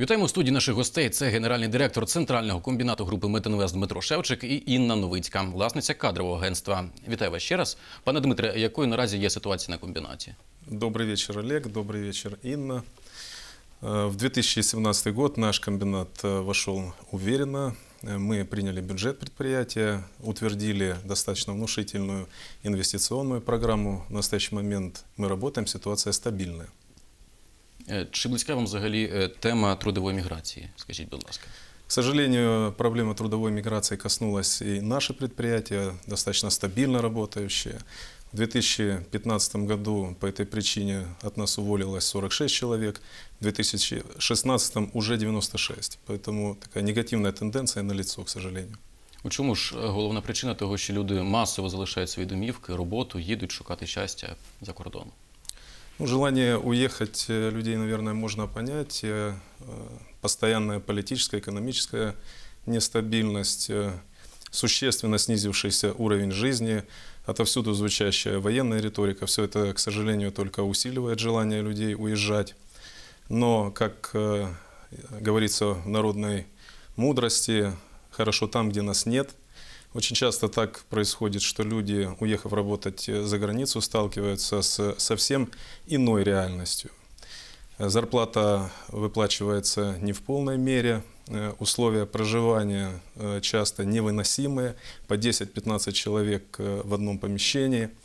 Вітаємо в студії наших гостей. Це генеральний директор центрального комбінату групи Метинвест Дмитро Шевчик і Інна Новицька, власниця кадрового агентства. Вітаю вас ще раз, пане Дмитре. Якою наразі є ситуація на комбінаті? Добрый вечер, Олег. Добрый вечер, Инна. Е, в 2017 год наш комбинат е, вошел уверенно. Е, мы приняли бюджет предприятия, утвердили достаточно внушительную инвестиционную программу. В настоящий момент мы работаем, ситуация стабильная. Е, чи близька вам взагалі е, тема трудової міграції? Скажіть, будь ласка. К сожалению, проблема трудовой миграции коснулась и наши предприятия, достаточно стабильно работающие. В 2015 году по этой причине от нас уволилось 46 человек, в 2016 уже 96. Поэтому такая негативная тенденция налицо, к сожалению. У чому ж е, головна причина того, що люди масово залишають свої домівки, роботу, їдуть шукати щастя за кордоном? Ну, желание уехать э, людей, наверное, можно понять. Э, э, постоянная политическая, экономическая нестабильность, существенно снизившийся уровень жизни, отовсюду звучащая военная риторика. Все это, к сожалению, только усиливает желание людей уезжать. Но, как говорится в народной мудрости, хорошо там, где нас нет – очень часто так происходит, что люди, уехав работать э, за границу, сталкиваются с совсем иной реальностью. Э, зарплата выплачивается не в полной мере, э, условия проживания часто невыносимые, по 10-15 человек в одном помещении –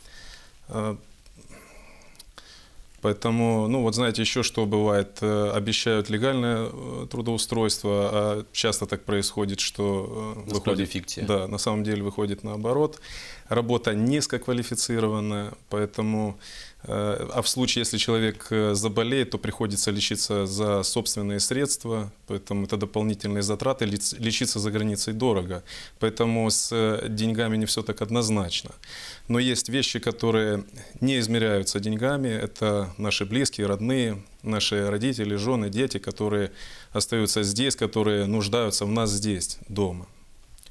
Поэтому, ну вот знаете, еще что бывает, э, обещают легальное э, трудоустройство, а часто так происходит, что... Э, выходит, фикция. Да, на самом деле выходит наоборот. Работа низкоквалифицированная, поэтому Э, а в случае, если человек э, заболеет, то приходится лечиться за собственные средства, поэтому это дополнительные затраты, лечиться за границей дорого. Поэтому с э, деньгами не все так однозначно. Но есть вещи, которые не измеряются деньгами. Это наши близкие, родные, наши родители, жены, дети, которые остаются здесь, которые нуждаются в нас здесь, дома.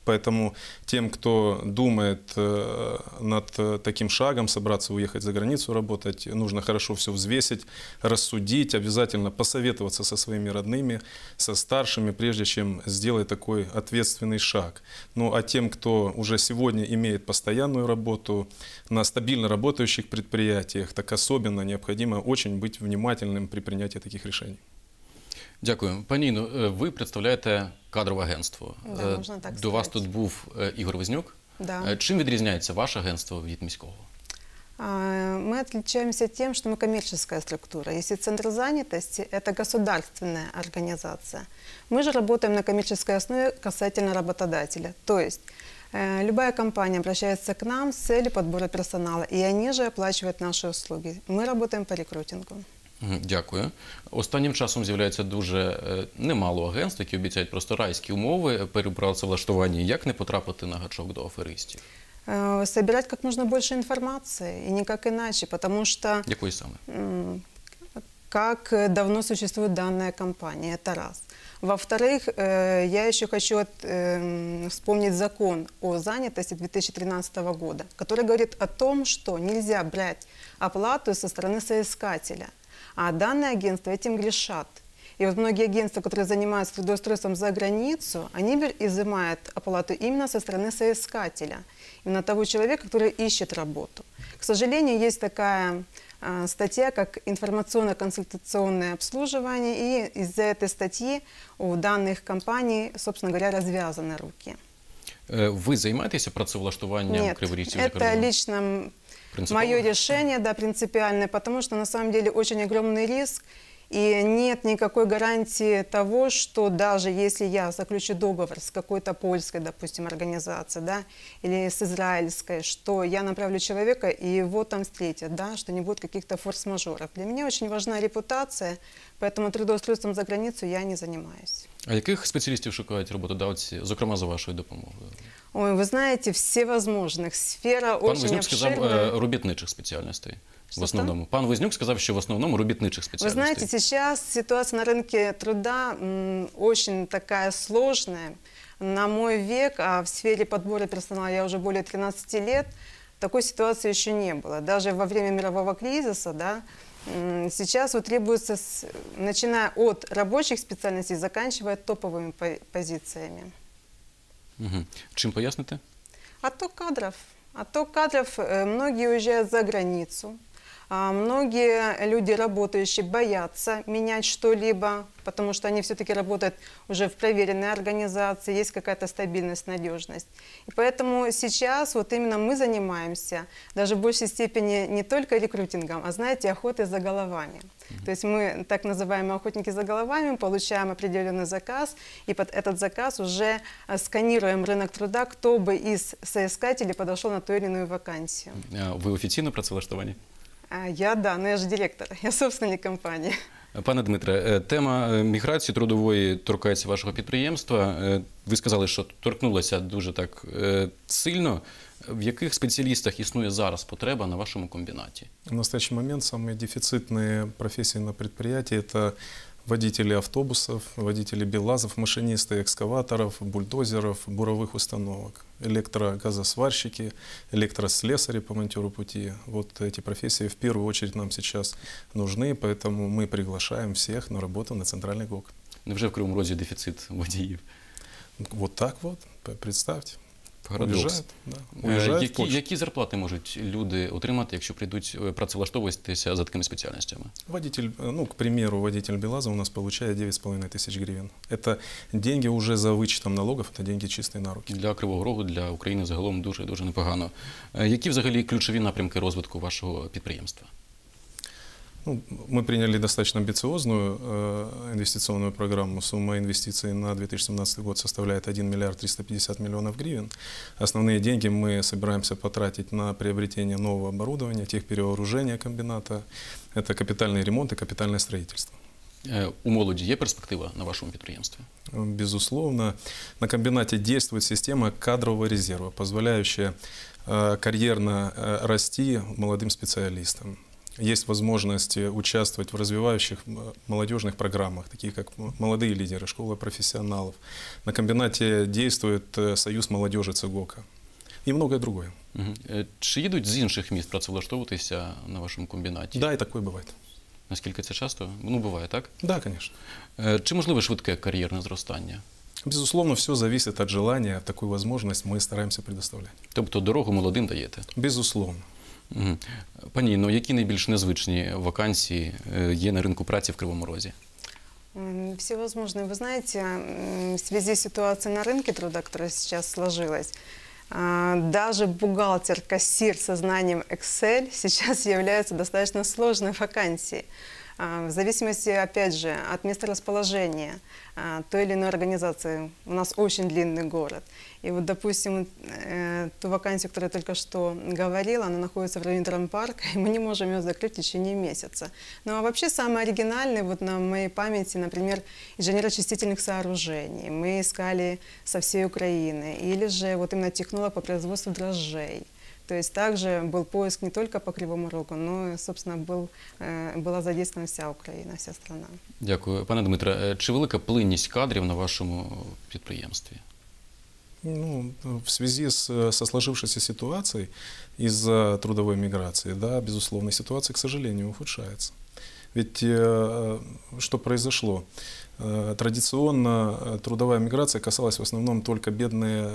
Поэтому тем, кто думает э, над э, таким шагом, собраться уехать за границу работать, нужно хорошо все взвесить, рассудить, обязательно посоветоваться со своими родными, со старшими, прежде чем сделать такой ответственный шаг. Ну а тем, кто уже сегодня имеет постоянную работу на стабильно работающих предприятиях, так особенно необходимо очень быть внимательным при принятии таких решений. Дякую, пані Інно, Ви представляєте кадрове агентство. Да, можна так До сказати. вас тут був Ігор Вознюк. Да. Чим відрізняється ваше агентство від міського? А, мы отличаемся тем, что мы коммерческая структура. Если центр занятости – это государственная организация. Мы же работаем на коммерческой основе касательно работодателя. То есть любая компания обращается к нам с целью подбора персонала, и они же оплачивают наши услуги. Мы работаем по рекрутингу. Дякую. Останнім часом з'являється дуже е, немало агентств, які обіцяють просто райські умови е, перепрацевлаштування. влаштування. Як не потрапити на гачок до аферистів? Е, собирать как можно больше информации, и никак иначе, потому что... Какой самый? Как э, давно существует данная компания, это раз. Во-вторых, э, я еще хочу э, вспомнить закон о занятости 2013 года, который говорит о том, что нельзя брать оплату со стороны соискателя – А данное агентство этим грешат. И вот многие агентства, которые занимаются трудоустройством за границу, они изымают оплату именно со стороны соискателя, именно того человека, который ищет работу. К сожалению, есть такая э, статья, как информационно-консультационное обслуживание, и из-за этой статьи у данных компаний, собственно говоря, развязаны руки. Э, вы занимаетесь працевлаштуванням Нет, Нет, это лично Мое решение, да, принципиальное, потому что на самом деле очень огромный риск, и нет никакой гарантии того, что даже если я заключу договор с какой-то польской, допустим, организацией, да, или с израильской, что я направлю человека и его там встретят, да, что не будет каких-то форс-мажоров. Для меня очень важна репутация, поэтому трудоустройством за границу я не занимаюсь. А каких специалистов шукають роботодавці, зокрема за вашою допомогою? Ой, вы знаете, всевозможных. Сфера Пан очень Вознюк обширная. сказав э, е, специальностей спеціальностей. В основному пан Вознюк сказал, что в основном рубитничих специальностей. Вы знаете, сейчас ситуация на рынке труда очень такая сложная. На мой век, а в сфере подбора персонала я уже более 13 лет, такой ситуации еще не было. Даже во время мирового кризиса, да, сейчас вот требуется, начиная от рабочих специальностей, заканчивая топовыми позициями. Угу. Чим поясните? Отток а кадров. Отток а кадров. Э, многие уезжают за границу. А многие люди, работающие, боятся менять что-либо, потому что они все-таки работают уже в проверенной организации, есть какая-то стабильность, надежность. И поэтому сейчас вот именно мы занимаемся даже в большей степени не только рекрутингом, а, знаете, охотой за головами. То есть мы, так называемые охотники за головами, получаем определенный заказ, и под этот заказ уже а, сканируем рынок труда, кто бы из соискателей подошел на ту или иную вакансию. А вы офіційно працевлаштовані? Я да, ну, ж директор я собственник компанії. Пане Дмитре, е, тема е, міграції трудової торкається вашого підприємства. Е, ви сказали, що торкнулася дуже так сильно. В яких спеціалістах існує зараз потреба на вашому комбінаті? В настоящий момент найдефіцитні професії на предприятии – это водители автобусов, водители белазов, машинисты экскаваторов, бульдозеров, буровых установок, электрогазосварщики, электрослесари по монтеру пути. Вот эти профессии в первую очередь нам сейчас нужны, поэтому мы приглашаем всех на работу на центральный ГОК. Ну, уже в Кривом Розі дефицит водіїв? Вот так вот, представьте. Уїжджають, е, які, які зарплати можуть люди отримати, якщо прийдуть е, працевлаштовуватися за такими спеціальностями? Водитель, э, ну, к примеру, водитель Белаза у нас получает 9,5 тисяч гривень. Це деньги вже за вычетом налогов, это деньги чистые на руки. Для Кривого Рогу, для України загалом дуже-дуже непогано. Е, які взагалі ключові напрямки розвитку вашого підприємства? Ну, мы приняли достаточно амбициозную э, инвестиционную программу. Сумма инвестиций на 2017 год составляет 1 миллиард 350 миллионов гривен. Основные деньги мы собираемся потратить на приобретение нового оборудования, техперевооружения комбината. Это капитальный ремонт и капитальное строительство. Э, у молоді есть перспектива на вашем предприятии? Э, безусловно. На комбинате действует система кадрового резерва, позволяющая э, карьерно расти молодым специалистам. есть возможность участвовать в развивающих молодежных программах, такие как «Молодые лидеры», «Школа профессионалов». На комбинате действует э, Союз молодежи ЦГОКа і многое другое. Угу. Чи їдуть з інших міст працевлаштовуватися на вашому комбінаті? Так, да, і таке буває. Наскільки це часто? Ну, буває, так? Так, да, звісно. Е, чи можливе швидке кар'єрне зростання? Безусловно, все зависит от желания. Такую возможность мы стараемся предоставлять. Тобто дорогу молодим даєте? Безусловно. Пані, ну які найбільш незвичні вакансії е, є на ринку праці в Кривому Розі? Всевозможные. Вы знаете, в связи с ситуацией на рынке труда, которая сейчас сложилась, даже бухгалтер, кассир со знанием Excel сейчас являются достаточно сложной вакансией. А, в зависимости, опять же, от места расположения а, той или иной организации. У нас очень длинный город. И вот, допустим, э, ту вакансию, которую я только что говорила, она находится в районе Трампарка, и мы не можем ее закрыть в течение месяца. Ну а вообще самое оригинальное, вот на моей памяти, например, инженеро-чистительных сооружений. Мы искали со всей Украины. Или же вот именно технолог по производству дрожжей. То есть также был поиск не только по Кривому Рогу, но, собственно, был, э, была задействована вся Украина, вся страна. Дякую. Пане Дмитре, чи велика плинність кадрів на вашому підприємстві? Ну, в связи с, со сложившейся ситуацией из-за трудовой миграции, да, безусловно, ситуация, к сожалению, ухудшается. Ведь э, что произошло? Э, традиционно трудовая миграция касалась в основном только бедные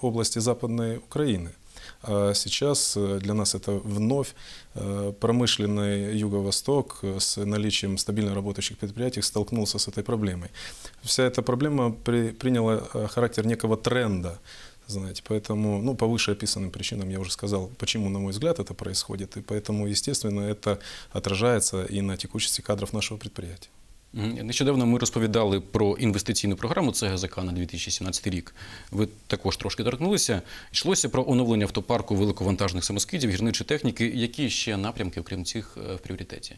области Западной Украины – а сейчас э, для нас это вновь э, промышленный Юго-Восток с наличием стабильно работающих предприятий столкнулся с этой проблемой. Вся эта проблема при, приняла э, характер некого тренда знаете, поэтому, ну, по вышеописанным причинам я уже сказал, почему, на мой взгляд, это происходит, и поэтому, естественно, это отражается и на текучести кадров нашего предприятия. Нещодавно ми розповідали про інвестиційну програму ЦГЗК на 2017 рік. Ви також трошки торкнулися. Йшлося про оновлення автопарку великовантажних самоскидів, гірничої техніки. Які ще напрямки, окрім цих, е, в пріоритеті?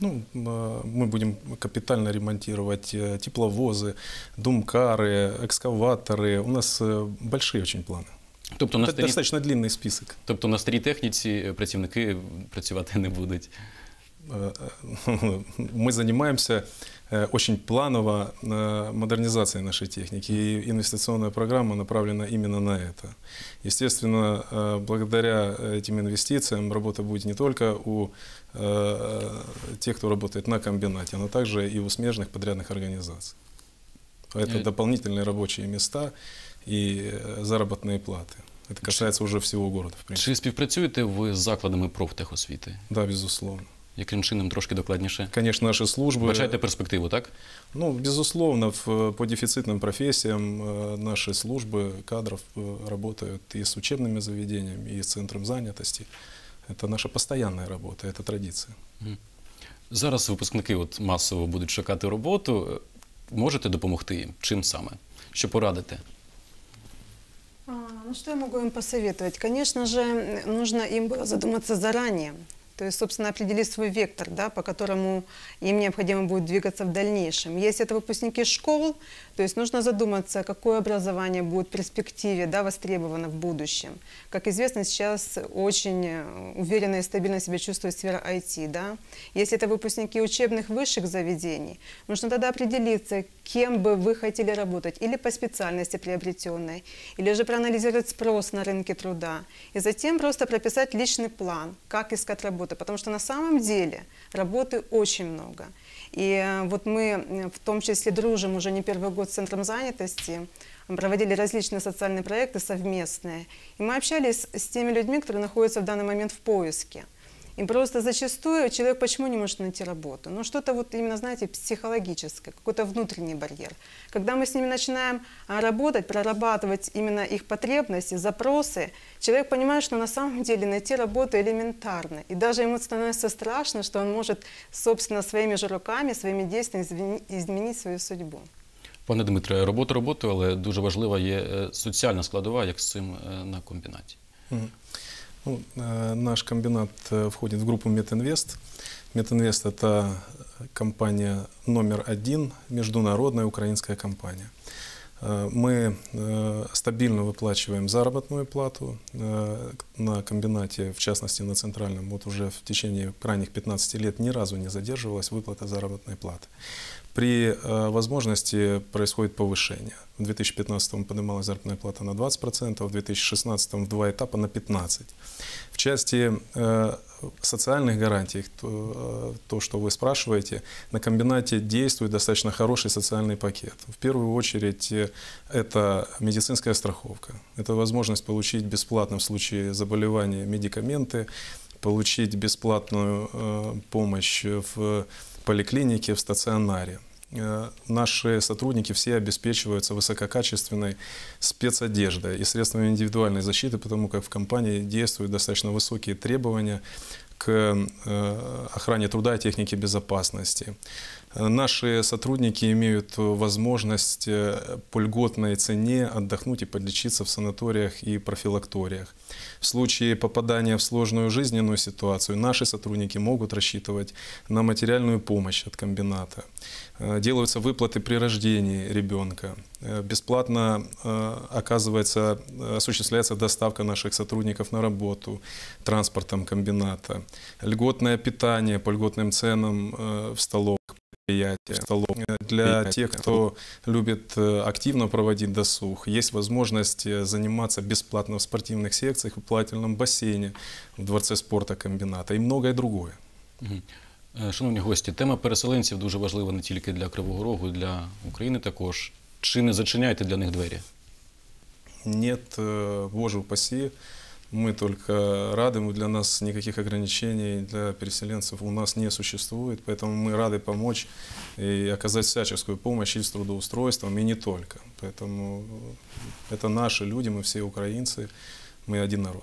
Ну, е, ми будемо капітально ремонтувати е, тепловози, думкари, екскаватори. У нас большие очень плани. Тобто на старій... достатньо длинний список. Тобто на старій техніці працівники працювати не будуть. Э, э, мы занимаемся э, очень планово модернизацией нашей техники, и инвестиционная программа направлена именно на это. Естественно, благодаря этим инвестициям работа будет не только у тех, кто работает на комбинате, но также и у смежных подрядных организаций. Это дополнительные рабочие места и заработные платы. Это касается уже всего города. В принципі. Чи співпрацюєте ви з закладами профтехосвіти? Так, да, безусловно яким чином трошки докладніше? Конечно, наші служби. Бачайте перспективу, так? Ну, безусловно, э, по дефицитным профессиям э, наши службы кадров э, работают и с учебными заведениями, и с центром занятости. Это наша постоянная работа, это традиция. Зараз випускники от масово будуть шукати роботу. Можете допомогти їм? Чим саме? Що порадите? А, ну, что я могу им посоветовать? Конечно же, нужно им было задуматься заранее. То есть, собственно, определить свой вектор, да, по которому им необходимо будет двигаться в дальнейшем. Если это выпускники школ, то есть нужно задуматься, какое образование будет в перспективе да, востребовано в будущем. Как известно, сейчас очень э, уверенно и стабильно себя чувствует сфера IT. Да? Если это выпускники учебных высших заведений, нужно тогда определиться, кем бы вы хотели работать, или по специальности приобретенной, или же проанализировать спрос на рынке труда, и затем просто прописать личный план, как искать работу работы, потому что на самом деле работы очень много. И э, вот мы э, в том числе дружим уже не первый год с Центром занятости, проводили различные социальные проекты совместные. И мы общались с теми людьми, которые находятся в данный момент в поиске. И просто зачастую человек почему не может найти работу? Ну, что-то вот именно, знаете, психологическое, какой-то внутренний барьер. Когда мы с ними начинаем а, работать, прорабатывать именно их потребности, запросы, человек понимает, что на самом деле найти работу элементарно. И даже ему становится страшно, что он может, собственно, своими же руками, своими действиями изменить свою судьбу. Пане Дмитре, робота роботою, але дуже важлива є соціальна складова, як з цим на комбінаті. Угу. Ну, э, наш комбинат э, входит в группу Метинвест. Метинвест – это компания номер один, международная украинская компания. Э, мы стабильно выплачиваем заработную плату на комбинате, в частности на центральном. Вот уже в течение крайних 15 лет ни разу не задерживалась выплата заработной платы. При возможности происходит повышение – в 2015 поднималась заработная плата на 20%, в 2016 в два этапа на 15%. В части э, социальных гарантий, то, э, то, что вы спрашиваете, на комбинате действует достаточно хороший социальный пакет. В первую очередь э, это медицинская страховка. Это возможность получить бесплатно в случае заболевания медикаменты, получить бесплатную э, помощь в поликлинике, в стационаре. Э, наши сотрудники все обеспечиваются высококачественной спецодеждой и средствами индивидуальной защиты, потому как в компании действуют достаточно высокие требования к э, охране труда и технике безопасности. Наши сотрудники имеют возможность э, по льготной цене отдохнуть и подлечиться в санаториях и профилакториях. В случае попадания в сложную жизненную ситуацию наши сотрудники могут рассчитывать на материальную помощь от комбината. Э, делаются выплаты при рождении ребенка. Э, бесплатно оказывается, осуществляется доставка наших сотрудников на работу транспортом комбината. Льготное питание по льготным ценам в столовой. мероприятия, э, Для тех, кто любит э, активно проводить досуг, есть возможность э, заниматься бесплатно в спортивных секциях, в плательном бассейне, в Дворце спорта комбината и многое другое. Шановні гості, тема переселенців дуже важлива не тільки для Кривого Рогу, для України також. Чи не зачиняєте для них двері? Ні, боже упаси. Мы только рады, для нас никаких ограничений для переселенцев у нас не существует, поэтому мы рады помочь и оказать всяческую помощь и с трудоустройством, и не только. Поэтому это наши люди, мы все украинцы, мы один народ.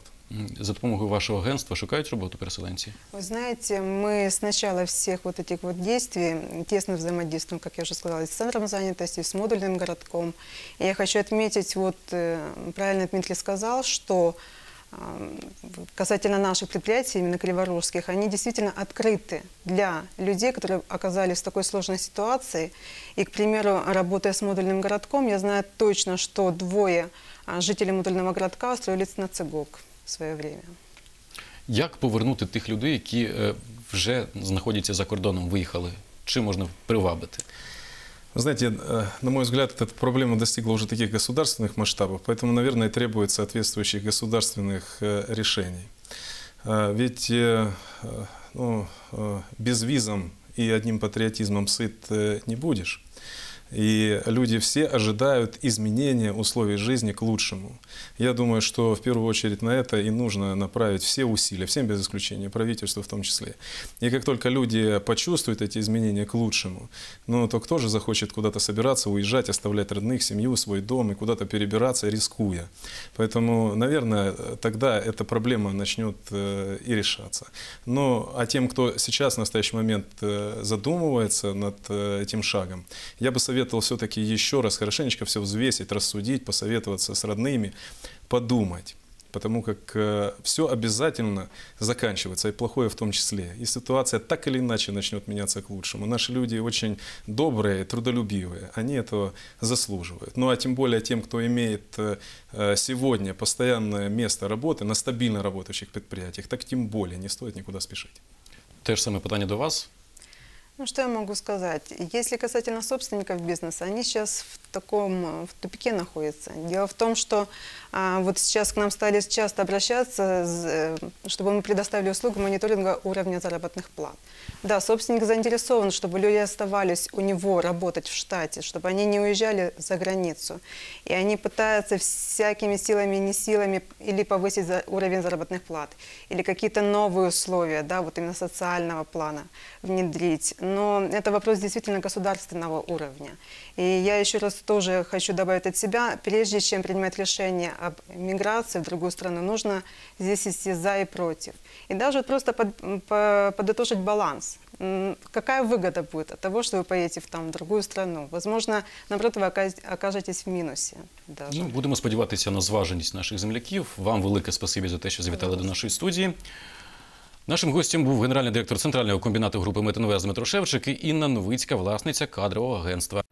За помощью вашего агентства шукают работу переселенцы? Вы знаете, мы с начала всех вот этих вот действий тесно взаимодействуем, как я уже сказала, с центром занятости, с модульным городком. И я хочу отметить, вот э, правильно Дмитрий сказал, что касательно наших предприятий, именно криворужских, они действительно открыты для людей, которые оказались в такой сложной ситуации. И, к примеру, работая с модульным городком, я знаю точно, что двое жителей модульного городка устроились на цигок в свое время. Як повернути тих людей, які е, вже знаходяться за кордоном, виїхали? Чи можна привабити? Знаете, э, на мой взгляд, эта проблема достигла уже таких государственных масштабов, поэтому, наверное, требует соответствующих государственных э, решений. Э, ведь ну, без визом и одним патриотизмом сыт не будешь. И люди все ожидают изменения условий жизни к лучшему. Я думаю, что в первую очередь на это и нужно направить все усилия, всем без исключения, правительство в том числе. И как только люди почувствуют эти изменения к лучшему, ну то кто же захочет куда-то собираться, уезжать, оставлять родных, семью, свой дом и куда-то перебираться, рискуя. Поэтому, наверное, тогда эта проблема начнет э, и решаться. Но а тем, кто сейчас в настоящий момент э, задумывается над э, этим шагом, я бы советовал советовал все-таки еще раз хорошенечко все взвесить, рассудить, посоветоваться с родными, подумать. Потому как э, все обязательно заканчивается, и плохое в том числе. И ситуация так или иначе начнет меняться к лучшему. Наши люди очень добрые, трудолюбивые, они этого заслуживают. Ну а тем более тем, кто имеет э, э, сегодня постоянное место работы на стабильно работающих предприятиях, так тем более не стоит никуда спешить. Те ж саме питання до вас. Ну, что я могу сказать? Если касательно собственников бизнеса, они сейчас в таком э, в тупике находятся. Дело в том, что а, вот сейчас к нам стали часто обращаться, э, чтобы мы предоставили услугу мониторинга уровня заработных плат. Да, собственник заинтересован, чтобы люди оставались у него работать в штате, чтобы они не уезжали за границу. И они пытаются всякими силами не силами или повысить за, уровень заработных плат, или какие-то новые условия, да, вот именно социального плана внедрить но это вопрос действительно государственного уровня. И я еще раз тоже хочу добавить от себя, прежде чем принимать решение об миграции в другую страну, нужно здесь идти за и против. И даже просто под, по, подытожить баланс. Какая выгода будет от того, что вы поедете в, там, в другую страну? Возможно, наоборот, вы окажетесь в минусе Даже. Ну, будем сподіватися на зваженість наших земляків. Вам велике спасибо за то что завітали до нашої студії. Нашим гостем був генеральний директор центрального комбінату групи Метинвест Дмитро Шевчик і Інна Новицька, власниця кадрового агентства.